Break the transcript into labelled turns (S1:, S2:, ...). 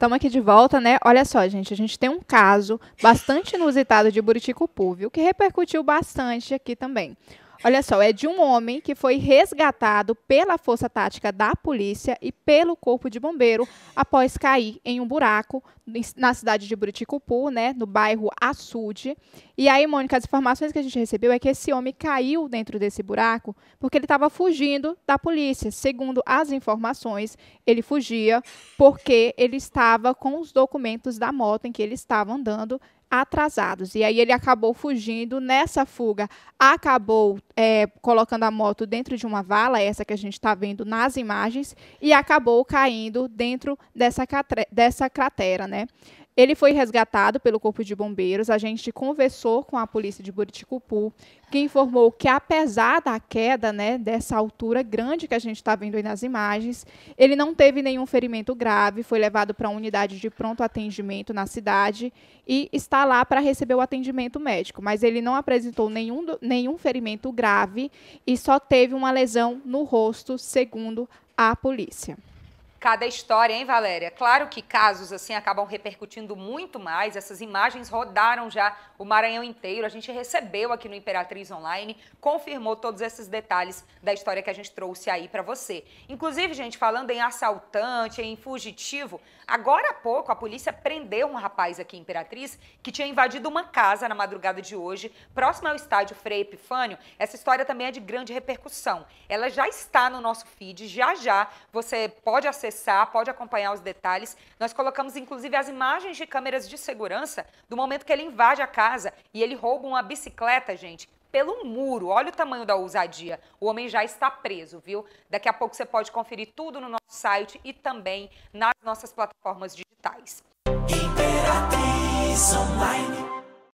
S1: Estamos aqui de volta, né? Olha só, gente, a gente tem um caso bastante inusitado de buritico púvio que repercutiu bastante aqui também. Olha só, é de um homem que foi resgatado pela força tática da polícia e pelo corpo de bombeiro após cair em um buraco na cidade de Buriticupu, né, no bairro Açude. E aí, Mônica, as informações que a gente recebeu é que esse homem caiu dentro desse buraco porque ele estava fugindo da polícia. Segundo as informações, ele fugia porque ele estava com os documentos da moto em que ele estava andando atrasados. E aí ele acabou fugindo. Nessa fuga, acabou é, colocando a moto dentro de uma vala, essa que a gente está vendo nas imagens, e acabou caindo dentro dessa, dessa cratera, né? Ele foi resgatado pelo Corpo de Bombeiros. A gente conversou com a polícia de Buriticupu, que informou que, apesar da queda, né, dessa altura grande que a gente está vendo aí nas imagens, ele não teve nenhum ferimento grave, foi levado para a unidade de pronto atendimento na cidade e está lá para receber o atendimento médico. Mas ele não apresentou nenhum, nenhum ferimento grave e só teve uma lesão no rosto, segundo a polícia
S2: cada história, hein, Valéria? Claro que casos assim acabam repercutindo muito mais. Essas imagens rodaram já o Maranhão inteiro. A gente recebeu aqui no Imperatriz Online, confirmou todos esses detalhes da história que a gente trouxe aí para você. Inclusive, gente, falando em assaltante, em fugitivo, agora há pouco a polícia prendeu um rapaz aqui em Imperatriz que tinha invadido uma casa na madrugada de hoje, próximo ao estádio Frei Epifânio. Essa história também é de grande repercussão. Ela já está no nosso feed, já já você pode acessar acessar, pode acompanhar os detalhes. Nós colocamos inclusive as imagens de câmeras de segurança do momento que ele invade a casa e ele rouba uma bicicleta, gente pelo muro. Olha o tamanho da ousadia. O homem já está preso, viu? Daqui a pouco você pode conferir tudo no nosso site e também nas nossas plataformas digitais.